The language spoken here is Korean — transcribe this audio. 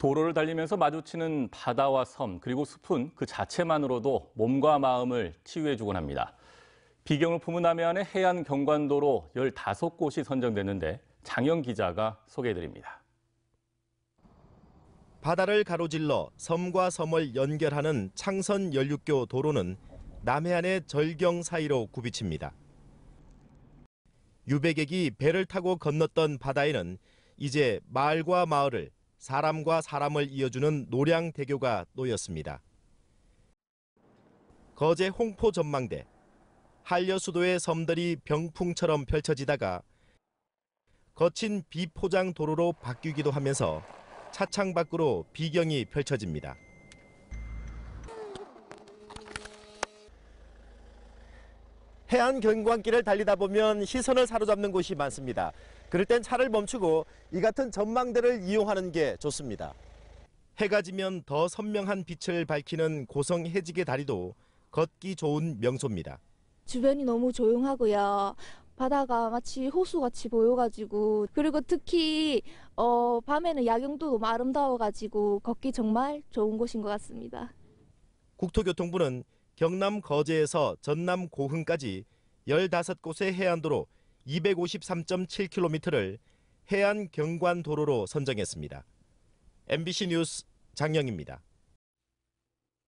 도로를 달리면서 마주치는 바다와 섬 그리고 숲은 그 자체만으로도 몸과 마음을 치유해주곤 합니다. 비경을 품은 남해안의 해안 경관도로 15곳이 선정됐는데 장영 기자가 소개해드립니다. 바다를 가로질러 섬과 섬을 연결하는 창선 연륙교 도로는 남해안의 절경 사이로 굽이칩니다. 유배객이 배를 타고 건넜던 바다에는 이제 마을과 마을을 사람과 사람을 이어주는 노량 대교가 놓였습니다. 거제 홍포 전망대, 한려 수도의 섬들이 병풍처럼 펼쳐지다가 거친 비포장 도로로 바뀌기도 하면서 차창 밖으로 비경이 펼쳐집니다. 해안 경관길을 달리다 보면 시선을 사로잡는 곳이 많습니다. 그럴 땐 차를 멈추고 이 같은 전망대를 이용하는 게 좋습니다. 해가 지면 더 선명한 빛을 밝히는 고성 해지개 다리도 걷기 좋은 명소입니다. 주변이 너무 조용하고요. 바다가 마치 호수같이 보여가지고 그리고 특히 어, 밤에는 야경도 너무 아름다워가지고 걷기 정말 좋은 곳인 것 같습니다. 국토교통부는 경남 거제에서 전남 고흥까지 15곳의 해안도로 253.7km를 해안 경관도로로 선정했습니다. MBC 뉴스 장영입니다.